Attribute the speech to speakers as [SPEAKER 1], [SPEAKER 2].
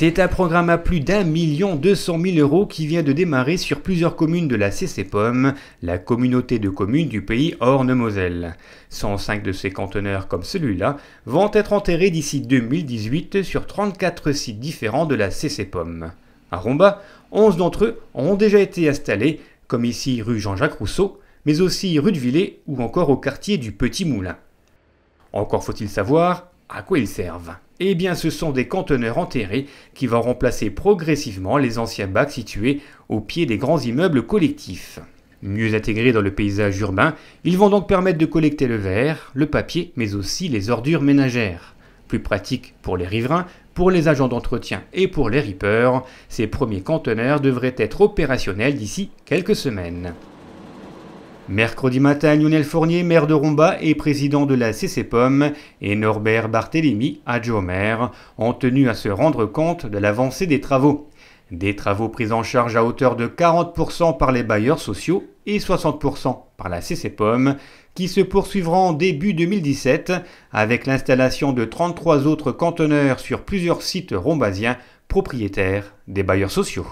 [SPEAKER 1] C'est un programme à plus d'un million deux cent mille euros qui vient de démarrer sur plusieurs communes de la CCPOM, la communauté de communes du pays Orne-Moselle. 105 de ces conteneurs comme celui-là vont être enterrés d'ici 2018 sur 34 sites différents de la CCPOM. À Romba, 11 d'entre eux ont déjà été installés, comme ici rue Jean-Jacques Rousseau, mais aussi rue de Villers ou encore au quartier du Petit Moulin. Encore faut-il savoir à quoi ils servent Eh bien, ce sont des conteneurs enterrés qui vont remplacer progressivement les anciens bacs situés au pied des grands immeubles collectifs. Mieux intégrés dans le paysage urbain, ils vont donc permettre de collecter le verre, le papier, mais aussi les ordures ménagères. Plus pratique pour les riverains, pour les agents d'entretien et pour les rippers, ces premiers conteneurs devraient être opérationnels d'ici quelques semaines. Mercredi matin, Lionel Fournier, maire de Romba et président de la CCPOM, et Norbert Barthélémy, adjoint maire, ont tenu à se rendre compte de l'avancée des travaux. Des travaux pris en charge à hauteur de 40% par les bailleurs sociaux et 60% par la CCPOM, qui se poursuivront début 2017 avec l'installation de 33 autres conteneurs sur plusieurs sites rombasiens propriétaires des bailleurs sociaux.